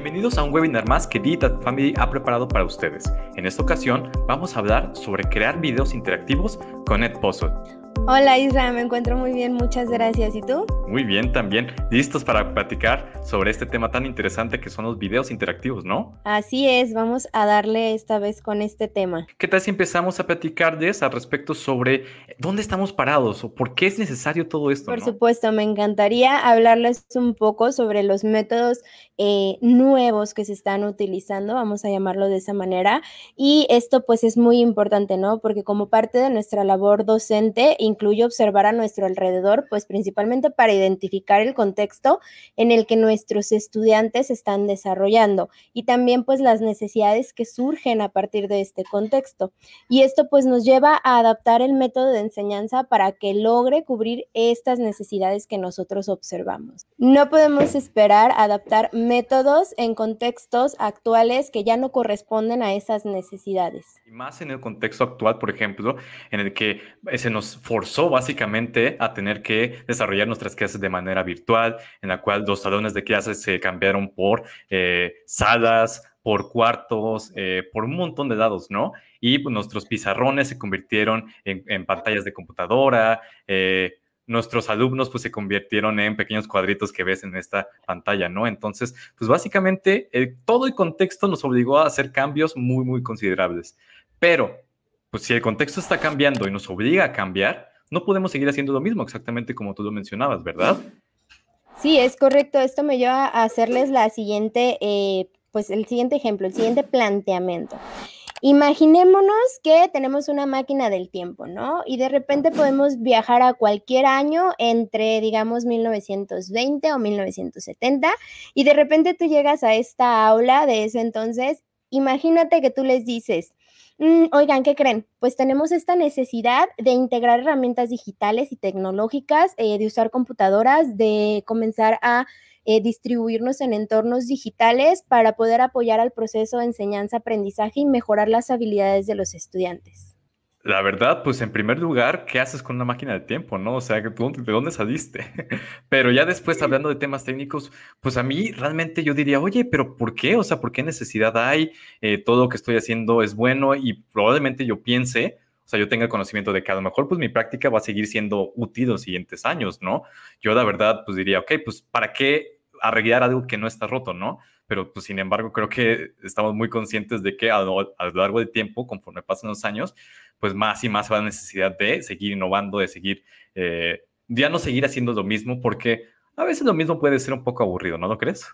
Bienvenidos a un webinar más que Digital Family ha preparado para ustedes. En esta ocasión vamos a hablar sobre crear videos interactivos con Edpuzzle. Hola Isra, me encuentro muy bien, muchas gracias. ¿Y tú? Muy bien también. Listos para platicar sobre este tema tan interesante que son los videos interactivos, ¿no? Así es, vamos a darle esta vez con este tema. ¿Qué tal si empezamos a platicar al respecto sobre dónde estamos parados o por qué es necesario todo esto? Por supuesto, me encantaría hablarles un poco sobre los métodos eh, nuevos que se están utilizando, vamos a llamarlo de esa manera. Y esto pues es muy importante, ¿no? Porque como parte de nuestra labor docente incluye observar a nuestro alrededor, pues principalmente para identificar el contexto en el que nuestros estudiantes están desarrollando y también pues las necesidades que surgen a partir de este contexto. Y esto pues nos lleva a adaptar el método de enseñanza para que logre cubrir estas necesidades que nosotros observamos. No podemos esperar adaptar métodos en contextos actuales que ya no corresponden a esas necesidades. más en el contexto actual, por ejemplo, en el que eh, se nos forzó básicamente a tener que desarrollar nuestras clases de manera virtual, en la cual los salones de clases se cambiaron por eh, salas, por cuartos, eh, por un montón de dados, ¿no? Y pues, nuestros pizarrones se convirtieron en, pantallas de computadora, eh, nuestros alumnos pues se convirtieron en pequeños cuadritos que ves en esta pantalla, ¿no? Entonces, pues básicamente eh, todo el contexto nos obligó a hacer cambios muy, muy considerables. Pero, pues si el contexto está cambiando y nos obliga a cambiar, no podemos seguir haciendo lo mismo, exactamente como tú lo mencionabas, ¿verdad? Sí, es correcto. Esto me lleva a hacerles la siguiente, eh, pues el siguiente ejemplo, el siguiente planteamiento. Imaginémonos que tenemos una máquina del tiempo, ¿no? Y de repente podemos viajar a cualquier año entre, digamos, 1920 o 1970, y de repente tú llegas a esta aula de ese entonces, imagínate que tú les dices, mm, oigan, ¿qué creen? Pues tenemos esta necesidad de integrar herramientas digitales y tecnológicas, eh, de usar computadoras, de comenzar a eh, distribuirnos en entornos digitales para poder apoyar al proceso de enseñanza-aprendizaje y mejorar las habilidades de los estudiantes. La verdad, pues en primer lugar, ¿qué haces con una máquina de tiempo, no? O sea, ¿de dónde saliste? Pero ya después, hablando de temas técnicos, pues a mí realmente yo diría, oye, pero ¿por qué? O sea, ¿por qué necesidad hay? Eh, todo lo que estoy haciendo es bueno y probablemente yo piense, o sea, yo tenga conocimiento de que a lo mejor pues mi práctica va a seguir siendo útil los siguientes años, ¿no? Yo la verdad, pues diría, ok, pues ¿para qué arreglar algo que no está roto, ¿no? Pero pues sin embargo creo que estamos muy conscientes de que a lo, largo del tiempo, conforme pasan los años, pues más y más va la necesidad de seguir innovando, de seguir, eh, ya no seguir haciendo lo mismo, porque a veces lo mismo puede ser un poco aburrido, ¿no lo crees?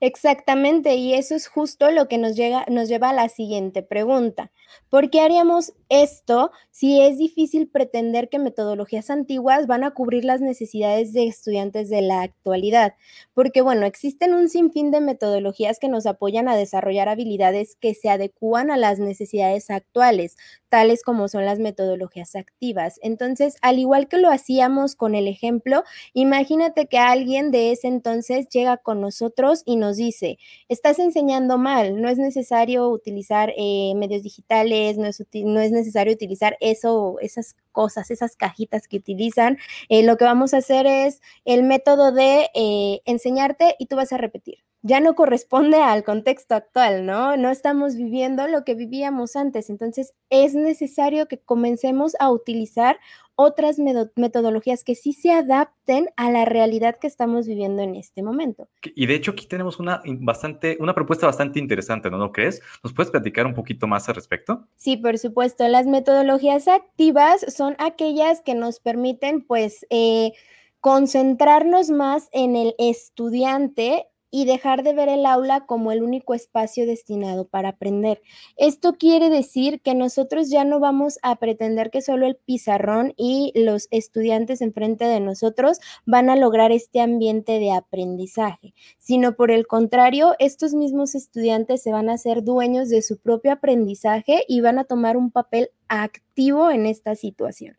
Exactamente, y eso es justo lo que nos, llega, nos lleva a la siguiente pregunta. ¿Por qué haríamos esto, si es difícil pretender que metodologías antiguas van a cubrir las necesidades de estudiantes de la actualidad, porque bueno, existen un sinfín de metodologías que nos apoyan a desarrollar habilidades que se adecúan a las necesidades actuales, tales como son las metodologías activas. Entonces, al igual que lo hacíamos con el ejemplo, imagínate que alguien de ese entonces llega con nosotros y nos dice, estás enseñando mal, no es necesario utilizar eh, medios digitales, no es, no es necesario necesario utilizar eso, esas cosas, esas cajitas que utilizan. Eh, lo que vamos a hacer es el método de eh, enseñarte y tú vas a repetir ya no corresponde al contexto actual, ¿no? No estamos viviendo lo que vivíamos antes, entonces es necesario que comencemos a utilizar otras metodologías que sí se adapten a la realidad que estamos viviendo en este momento. Y de hecho aquí tenemos una, bastante, una propuesta bastante interesante, ¿no lo crees? ¿Nos puedes platicar un poquito más al respecto? Sí, por supuesto. Las metodologías activas son aquellas que nos permiten, pues, eh, concentrarnos más en el estudiante y dejar de ver el aula como el único espacio destinado para aprender. Esto quiere decir que nosotros ya no vamos a pretender que solo el pizarrón y los estudiantes enfrente de nosotros van a lograr este ambiente de aprendizaje, sino por el contrario, estos mismos estudiantes se van a hacer dueños de su propio aprendizaje y van a tomar un papel activo en esta situación.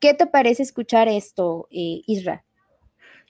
¿Qué te parece escuchar esto, eh, Isra?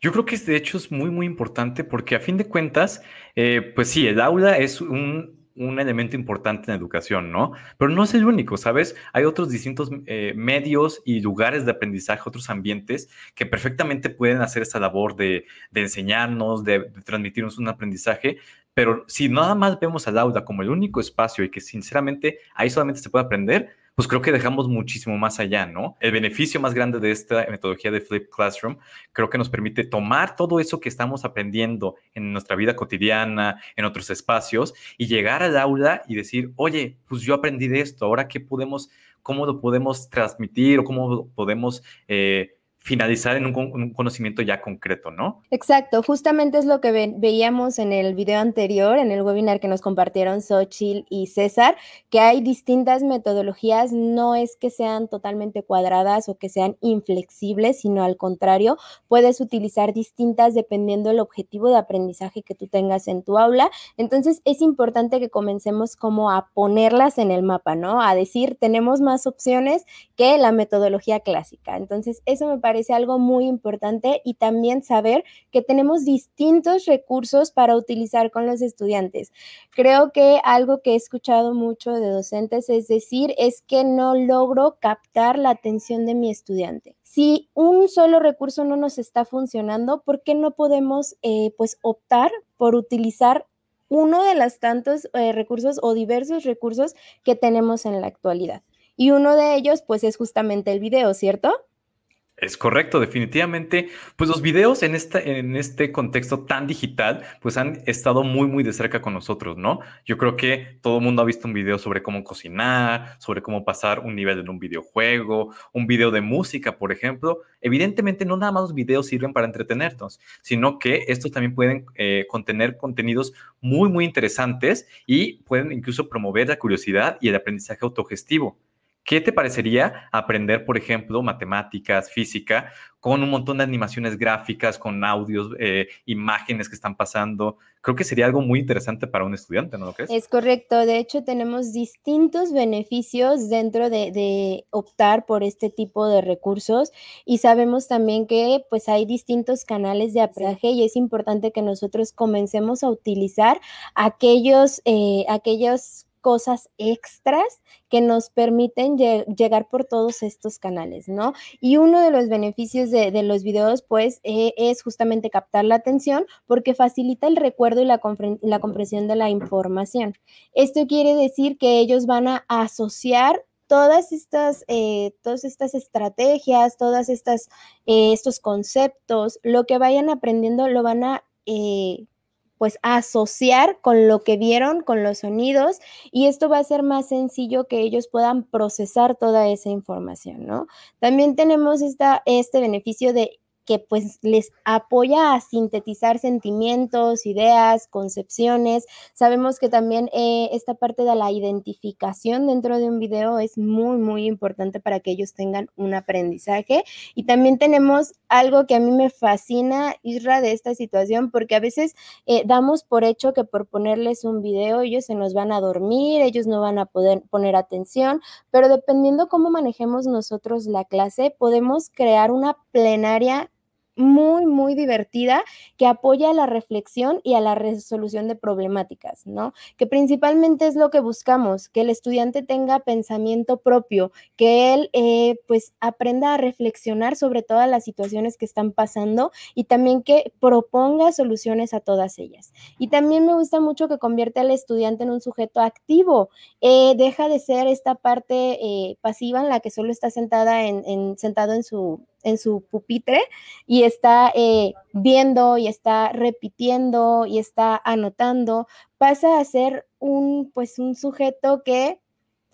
Yo creo que de hecho es muy, muy importante porque a fin de cuentas, eh, pues sí, el aula es un, un, elemento importante en educación, ¿no? Pero no es el único, ¿sabes? Hay otros distintos eh, medios y lugares de aprendizaje, otros ambientes que perfectamente pueden hacer esta labor de, de enseñarnos, de, de transmitirnos un aprendizaje, pero si nada más vemos al aula como el único espacio y que sinceramente ahí solamente se puede aprender, pues creo que dejamos muchísimo más allá, ¿no? El beneficio más grande de esta metodología de Flip Classroom creo que nos permite tomar todo eso que estamos aprendiendo en nuestra vida cotidiana, en otros espacios, y llegar al aula y decir, oye, pues yo aprendí de esto, ahora qué podemos, cómo lo podemos transmitir o cómo podemos... Eh, finalizar en un, conocimiento ya concreto, ¿no? Exacto, justamente es lo que veíamos en el video anterior, en el webinar que nos compartieron Sochil y César, que hay distintas metodologías, no es que sean totalmente cuadradas o que sean inflexibles, sino al contrario, puedes utilizar distintas dependiendo el objetivo de aprendizaje que tú tengas en tu aula. Entonces es importante que comencemos como a ponerlas en el mapa, ¿no? A decir, tenemos más opciones que la metodología clásica. Entonces eso me parece parece algo muy importante y también saber que tenemos distintos recursos para utilizar con los estudiantes. Creo que algo que he escuchado mucho de docentes es decir, es que no logro captar la atención de mi estudiante. Si un solo recurso no nos está funcionando, ¿por qué no podemos eh, pues optar por utilizar uno de los tantos eh, recursos o diversos recursos que tenemos en la actualidad? Y uno de ellos, pues, es justamente el video, ¿cierto? Es correcto, definitivamente. Pues los videos en este, en este contexto tan digital, pues han estado muy, muy de cerca con nosotros, ¿no? Yo creo que todo el mundo ha visto un video sobre cómo cocinar, sobre cómo pasar un nivel en un videojuego, un video de música, por ejemplo. Evidentemente, no nada más los videos sirven para entretenernos, sino que estos también pueden eh, contener contenidos muy, muy interesantes y pueden incluso promover la curiosidad y el aprendizaje autogestivo. ¿Qué te parecería aprender, por ejemplo, matemáticas, física, con un montón de animaciones gráficas, con audios, eh, imágenes que están pasando? Creo que sería algo muy interesante para un estudiante, ¿no lo crees? Es correcto. De hecho, tenemos distintos beneficios dentro de, optar por este tipo de recursos y sabemos también que pues hay distintos canales de aprendizaje y es importante que nosotros comencemos a utilizar aquellos, eh, aquellos cosas extras que nos permiten llegar por todos estos canales, ¿no? Y uno de los beneficios de, los videos, pues, eh, es justamente captar la atención porque facilita el recuerdo y la, comprensión de la información. Esto quiere decir que ellos van a asociar todas estas, eh, todas estas estrategias, todas estas, eh, estos conceptos, lo que vayan aprendiendo lo van a pues asociar con lo que vieron, con los sonidos, y esto va a ser más sencillo que ellos puedan procesar toda esa información, ¿no? También tenemos este beneficio de que pues les apoya a sintetizar sentimientos, ideas, concepciones. Sabemos que también eh, esta parte de la identificación dentro de un video es muy, muy importante para que ellos tengan un aprendizaje. Y también tenemos algo que a mí me fascina, Isra, de esta situación, porque a veces eh, damos por hecho que por ponerles un video ellos se nos van a dormir, ellos no van a poder poner atención, pero dependiendo cómo manejemos nosotros la clase, podemos crear una plenaria muy, muy divertida que apoya a la reflexión y a la resolución de problemáticas, ¿no? Que principalmente es lo que buscamos, que el estudiante tenga pensamiento propio, que él eh, pues aprenda a reflexionar sobre todas las situaciones que están pasando y también que proponga soluciones a todas ellas. Y también me gusta mucho que convierte al estudiante en un sujeto activo, eh, deja de ser esta parte eh, pasiva en la que solo está sentada sentado en su en su pupitre y está eh, viendo y está repitiendo y está anotando, pasa a ser un, pues, un sujeto que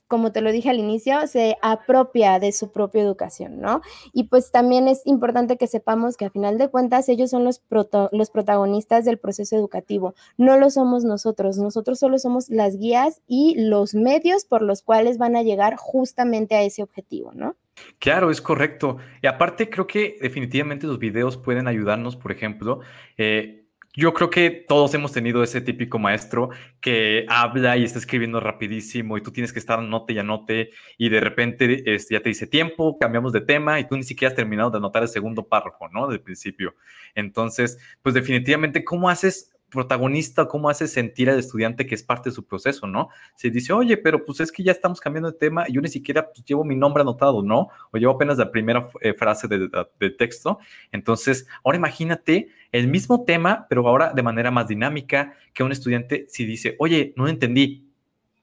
como te lo dije al inicio, se apropia de su propia educación, ¿no? Y pues también es importante que sepamos que a final de cuentas ellos son los, los protagonistas del proceso educativo, no lo somos nosotros, nosotros solo somos las guías y los medios por los cuales van a llegar justamente a ese objetivo, ¿no? Claro, es correcto. Y aparte creo que definitivamente los videos pueden ayudarnos, por ejemplo, eh, yo creo que todos hemos tenido ese típico maestro que habla y está escribiendo rapidísimo y tú tienes que estar note y anote y de repente este, ya te dice tiempo, cambiamos de tema y tú ni siquiera has terminado de anotar el segundo párrafo, ¿no? Del principio. Entonces, pues definitivamente, ¿cómo haces protagonista cómo hace sentir al estudiante que es parte de su proceso, ¿no? Se dice, oye, pero pues es que ya estamos cambiando de tema y yo ni siquiera pues, llevo mi nombre anotado, ¿no? O llevo apenas la primera eh, frase del texto. Entonces, ahora imagínate el mismo tema, pero ahora de manera más dinámica, que un estudiante si dice, oye, no entendí,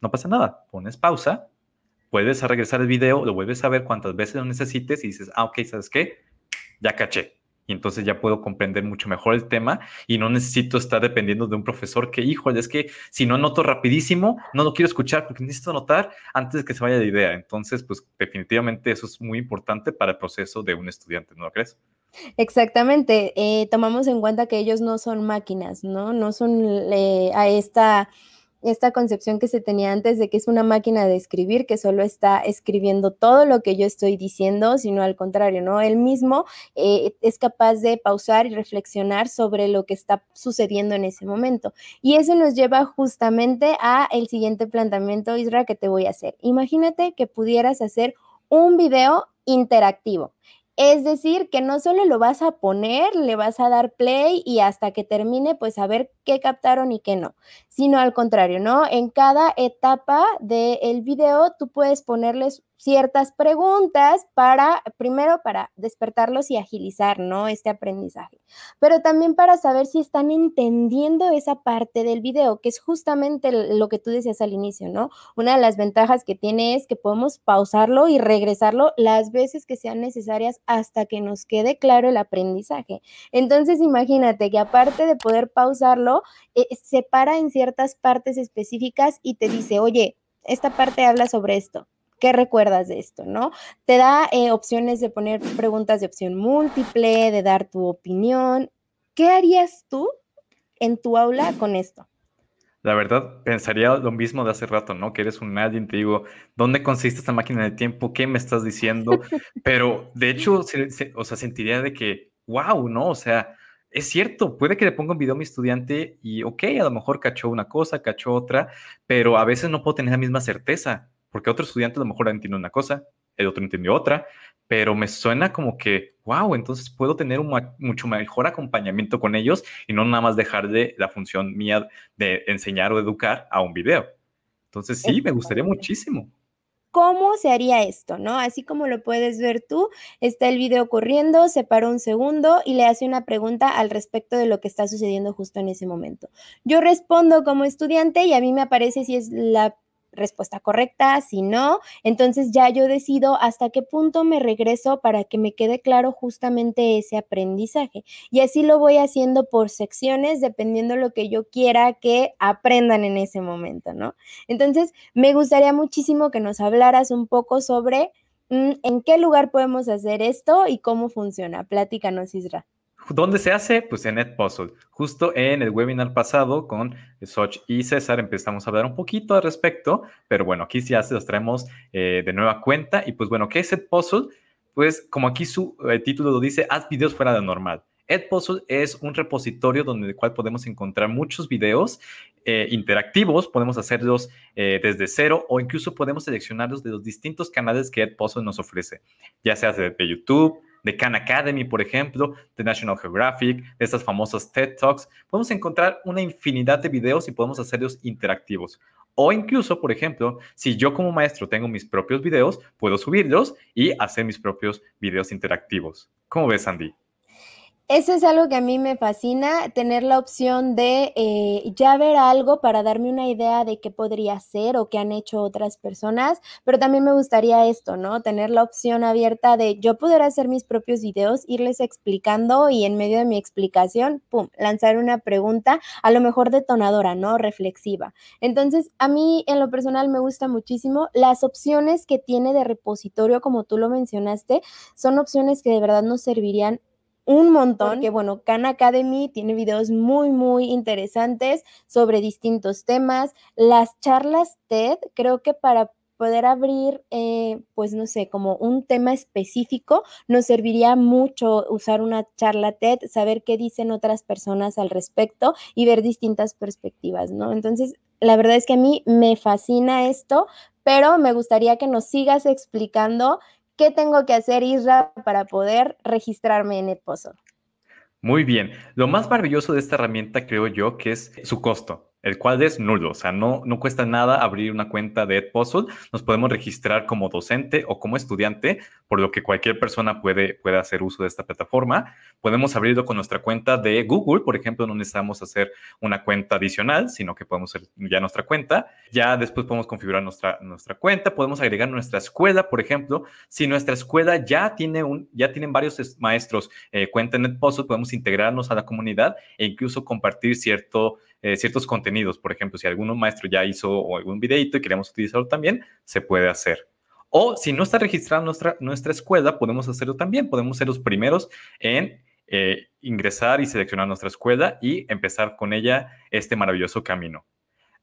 no pasa nada, pones pausa, puedes regresar el video, lo vuelves a ver cuantas veces lo necesites y dices, ah, ok, ¿sabes qué? Ya caché y entonces ya puedo comprender mucho mejor el tema y no necesito estar dependiendo de un profesor que, híjole, es que si no noto rapidísimo, no lo quiero escuchar porque necesito anotar antes de que se vaya la idea. Entonces, pues definitivamente eso es muy importante para el proceso de un estudiante, ¿no crees? Exactamente, eh, tomamos en cuenta que ellos no son máquinas, ¿no? No son eh, a esta esta concepción que se tenía antes de que es una máquina de escribir, que solo está escribiendo todo lo que yo estoy diciendo, sino al contrario, ¿no? Él mismo eh, es capaz de pausar y reflexionar sobre lo que está sucediendo en ese momento. Y eso nos lleva justamente a el siguiente planteamiento, Isra, que te voy a hacer. Imagínate que pudieras hacer un video interactivo es decir, que no solo lo vas a poner, le vas a dar play y hasta que termine, pues a ver qué captaron y qué no, sino al contrario, ¿no? En cada etapa del video tú puedes ponerles ciertas preguntas para, primero, para despertarlos y agilizar, ¿no? Este aprendizaje, pero también para saber si están entendiendo esa parte del video, que es justamente lo que tú decías al inicio, ¿no? Una de las ventajas que tiene es que podemos pausarlo y regresarlo las veces que sean necesarias hasta que nos quede claro el aprendizaje. Entonces, imagínate que aparte de poder pausarlo, eh, se para en ciertas partes específicas y te dice, oye, esta parte habla sobre esto. ¿Qué recuerdas de esto? ¿No? Te da eh, opciones de poner preguntas de opción múltiple, de dar tu opinión. ¿Qué harías tú en tu aula con esto? La verdad, pensaría lo mismo de hace rato, ¿no? Que eres un nadie, te digo, ¿dónde consiste esta máquina del tiempo? ¿Qué me estás diciendo? Pero de hecho, o sea, sentiría de que, wow, ¿no? O sea, es cierto, puede que le ponga un video a mi estudiante y, ok, a lo mejor cachó una cosa, cachó otra, pero a veces no puedo tener la misma certeza, porque otro estudiante a lo mejor entiende una cosa, el otro entendió otra, pero me suena como que, wow, entonces puedo tener un mucho mejor acompañamiento con ellos y no nada más dejar de la función mía de enseñar o educar a un video. Entonces sí, me gustaría muchísimo. ¿Cómo se haría esto? ¿No? Así como lo puedes ver tú, está el video corriendo, se para un segundo y le hace una pregunta al respecto de lo que está sucediendo justo en ese momento. Yo respondo como estudiante y a mí me aparece si es la respuesta correcta, si no, entonces ya yo decido hasta qué punto me regreso para que me quede claro justamente ese aprendizaje. Y así lo voy haciendo por secciones, dependiendo lo que yo quiera que aprendan en ese momento, ¿no? Entonces, me gustaría muchísimo que nos hablaras un poco sobre... Mm, ¿En qué lugar podemos hacer esto y cómo funciona? Platícanos, Isra. ¿Dónde se hace? Pues en Edpuzzle. Justo en el webinar pasado con Soch y César empezamos a hablar un poquito al respecto, pero bueno, aquí ya se los traemos eh, de nueva cuenta. Y pues bueno, ¿qué es Edpuzzle? Pues como aquí su eh, título lo dice, haz videos fuera de lo normal. Edpuzzle es un repositorio donde cual podemos encontrar muchos videos eh, interactivos, podemos hacerlos desde cero o incluso podemos seleccionarlos de los distintos canales que Edpuzzle nos ofrece, ya sea desde YouTube, de Khan Academy, por ejemplo, de National Geographic, de esas famosas TED Talks. Podemos encontrar una infinidad de videos y podemos hacerlos interactivos. O incluso, por ejemplo, si yo como maestro tengo mis propios videos, puedo subirlos y hacer mis propios videos interactivos. ¿Cómo ves, Andy? Eso es algo que a mí me fascina, tener la opción de eh, ya ver algo para darme una idea de qué podría ser o qué han hecho otras personas, pero también me gustaría esto, ¿no? Tener la opción abierta de yo poder hacer mis propios videos, irles explicando y en medio de mi explicación, ¡pum!, lanzar una pregunta, a lo mejor detonadora, ¿no? Reflexiva. Entonces, a mí en lo personal me gusta muchísimo las opciones que tiene de repositorio, como tú lo mencionaste, son opciones que de verdad nos servirían un montón. Que bueno, Khan Academy tiene videos muy, muy interesantes sobre distintos temas. Las charlas TED, creo que para poder abrir, eh, pues no sé, como un tema específico, nos serviría mucho usar una charla TED, saber qué dicen otras personas al respecto y ver distintas perspectivas, ¿no? Entonces, la verdad es que a mí me fascina esto, pero me gustaría que nos sigas explicando ¿Qué tengo que hacer, Isra, para poder registrarme en pozo? Muy bien. Lo más maravilloso de esta herramienta, creo yo, que es su costo el cual es nulo, o sea, no, no cuesta nada abrir una cuenta de Edpuzzle, nos podemos registrar como docente o como estudiante, por lo que cualquier persona puede, puede hacer uso de esta plataforma. Podemos abrirlo con nuestra cuenta de Google, por ejemplo, no necesitamos hacer una cuenta adicional, sino que podemos hacer ya nuestra cuenta. Ya después podemos configurar nuestra, nuestra cuenta, podemos agregar nuestra escuela, por ejemplo. Si nuestra escuela ya tiene un, ya tienen varios maestros eh, cuenta en Edpuzzle, podemos integrarnos a la comunidad e incluso compartir cierto eh, ciertos contenidos. Por ejemplo, si algún maestro ya hizo algún videito y queremos utilizarlo también, se puede hacer. O si no está registrada nuestra, nuestra escuela, podemos hacerlo también. Podemos ser los primeros en eh, ingresar y seleccionar nuestra escuela y empezar con ella este maravilloso camino.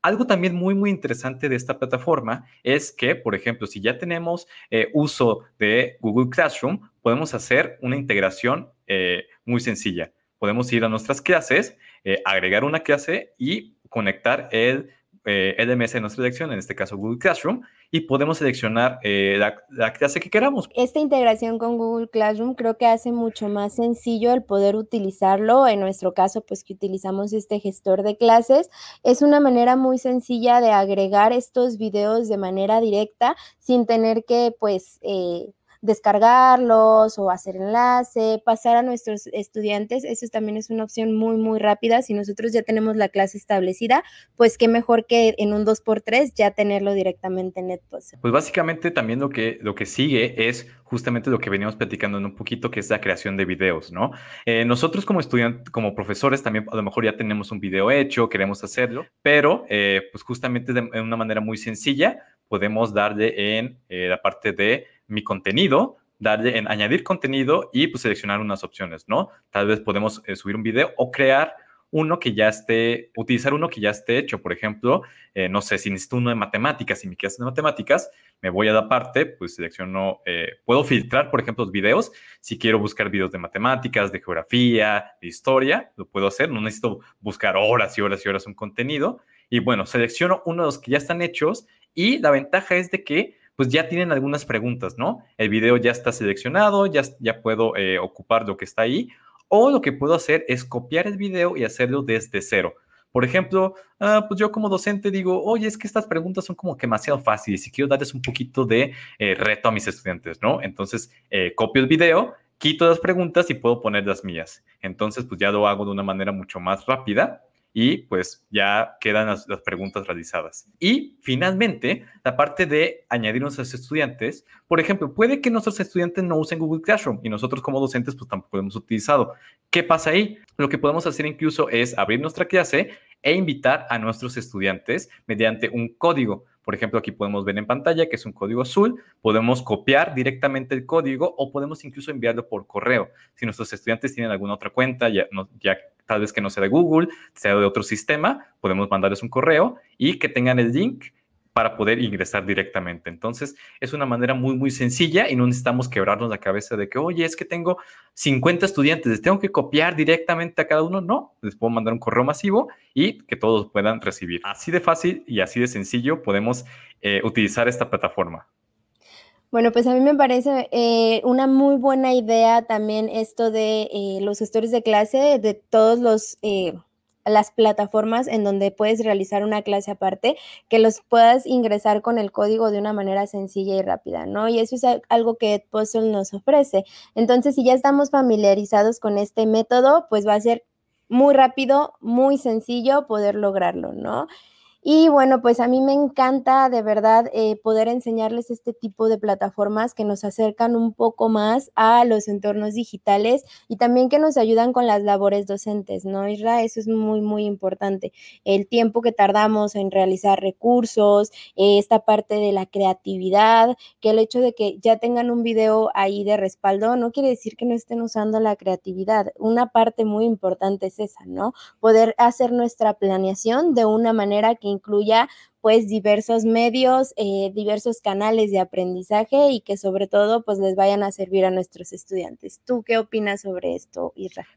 Algo también muy, muy interesante de esta plataforma es que, por ejemplo, si ya tenemos eh, uso de Google Classroom, podemos hacer una integración muy sencilla. Podemos ir a nuestras clases eh, agregar una clase y conectar el eh, LMS de nuestra selección, en este caso Google Classroom, y podemos seleccionar eh, la, clase que queramos. Esta integración con Google Classroom creo que hace mucho más sencillo el poder utilizarlo. En nuestro caso, pues que utilizamos este gestor de clases, es una manera muy sencilla de agregar estos videos de manera directa sin tener que, pues, descargarlos o hacer enlace, pasar a nuestros estudiantes. Eso también es una opción muy, muy rápida. Si nosotros ya tenemos la clase establecida, pues qué mejor que en un 2x3 ya tenerlo directamente en NetPose. Pues básicamente también lo que, lo que sigue es justamente lo que veníamos platicando en un poquito, que es la creación de videos, ¿no? Eh, nosotros como estudiantes, como profesores, también a lo mejor ya tenemos un video hecho, queremos hacerlo, pero eh, pues justamente de una manera muy sencilla podemos darle en eh, la parte de mi contenido, darle en eh, añadir contenido y pues seleccionar unas opciones, ¿no? Tal vez podemos eh, subir un video o crear uno que ya esté, utilizar uno que ya esté hecho. Por ejemplo, eh, no sé, si necesito uno de matemáticas, si me quedas de matemáticas, me voy a la parte, pues selecciono, puedo filtrar, por ejemplo, los videos. Si quiero buscar videos de matemáticas, de geografía, de historia, lo puedo hacer. No necesito buscar horas y horas y horas un contenido. Y bueno, selecciono uno de los que ya están hechos y la ventaja es de que pues ya tienen algunas preguntas, ¿no? El video ya está seleccionado, ya, ya puedo eh, ocupar lo que está ahí, o lo que puedo hacer es copiar el video y hacerlo desde cero. Por ejemplo, ah, pues yo como docente digo, oye, es que estas preguntas son como que demasiado fáciles y quiero darles un poquito de eh, reto a mis estudiantes, ¿no? Entonces, eh, copio el video, quito las preguntas y puedo poner las mías. Entonces, pues ya lo hago de una manera mucho más rápida y pues ya quedan las, preguntas realizadas. Y finalmente, la parte de añadir nuestros estudiantes. Por ejemplo, puede que nuestros estudiantes no usen Google Classroom y nosotros como docentes pues tampoco hemos utilizado. ¿Qué pasa ahí? Lo que podemos hacer incluso es abrir nuestra clase e invitar a nuestros estudiantes mediante un código. Por ejemplo, aquí podemos ver en pantalla que es un código azul, podemos copiar directamente el código o podemos incluso enviarlo por correo. Si nuestros estudiantes tienen alguna otra cuenta, ya, no, ya tal vez que no sea de Google, sea de otro sistema, podemos mandarles un correo y que tengan el link para poder ingresar directamente. Entonces, es una manera muy, muy sencilla y no necesitamos quebrarnos la cabeza de que, oye, es que tengo 50 estudiantes, les tengo que copiar directamente a cada uno. No, les puedo mandar un correo masivo y que todos puedan recibir. Así de fácil y así de sencillo podemos eh, utilizar esta plataforma. Bueno, pues a mí me parece eh, una muy buena idea también esto de eh, los gestores de clase, de todas eh, las plataformas en donde puedes realizar una clase aparte, que los puedas ingresar con el código de una manera sencilla y rápida, ¿no? Y eso es algo que Edpuzzle nos ofrece. Entonces, si ya estamos familiarizados con este método, pues va a ser muy rápido, muy sencillo poder lograrlo, ¿no? Y bueno, pues a mí me encanta de verdad eh, poder enseñarles este tipo de plataformas que nos acercan un poco más a los entornos digitales y también que nos ayudan con las labores docentes, ¿no, Isra? Eso es muy, muy importante. El tiempo que tardamos en realizar recursos, eh, esta parte de la creatividad, que el hecho de que ya tengan un video ahí de respaldo no quiere decir que no estén usando la creatividad. Una parte muy importante es esa, ¿no? Poder hacer nuestra planeación de una manera que incluya pues diversos medios, eh, diversos canales de aprendizaje y que sobre todo pues les vayan a servir a nuestros estudiantes. ¿Tú qué opinas sobre esto, Israel?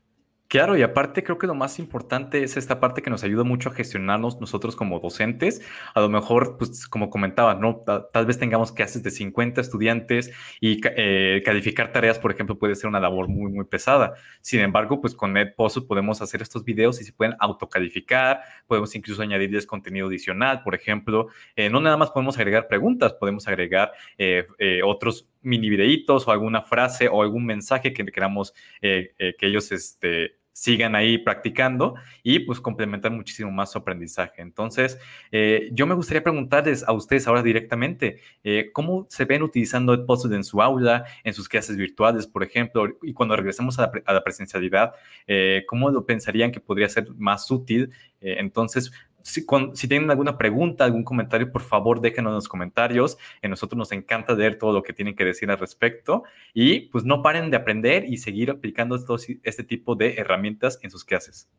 Claro, y aparte creo que lo más importante es esta parte que nos ayuda mucho a gestionarnos nosotros como docentes. A lo mejor, pues como comentaba, ¿no? Tal vez tengamos clases de 50 estudiantes y eh, calificar tareas, por ejemplo, puede ser una labor muy, muy pesada. Sin embargo, pues con NetPost podemos hacer estos videos y se pueden autocalificar, podemos incluso añadirles contenido adicional, por ejemplo. Eh, no nada más podemos agregar preguntas, podemos agregar eh, otros mini videitos o alguna frase o algún mensaje que queramos que ellos este, sigan ahí practicando y pues complementar muchísimo más su aprendizaje. Entonces, eh, yo me gustaría preguntarles a ustedes ahora directamente, eh, ¿cómo se ven utilizando Edpuzzle en su aula, en sus clases virtuales, por ejemplo? Y cuando regresemos a la, presencialidad, eh, ¿cómo lo pensarían que podría ser más útil? entonces, si, tienen alguna pregunta, algún comentario, por favor déjenos en los comentarios. En nosotros nos encanta leer todo lo que tienen que decir al respecto. Y pues no paren de aprender y seguir aplicando este tipo de herramientas en sus clases.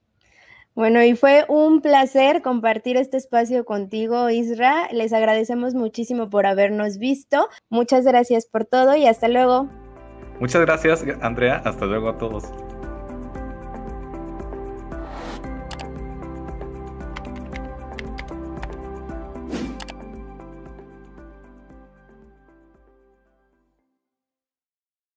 Bueno, y fue un placer compartir este espacio contigo, Isra. Les agradecemos muchísimo por habernos visto. Muchas gracias por todo y hasta luego. Muchas gracias, Andrea. Hasta luego a todos.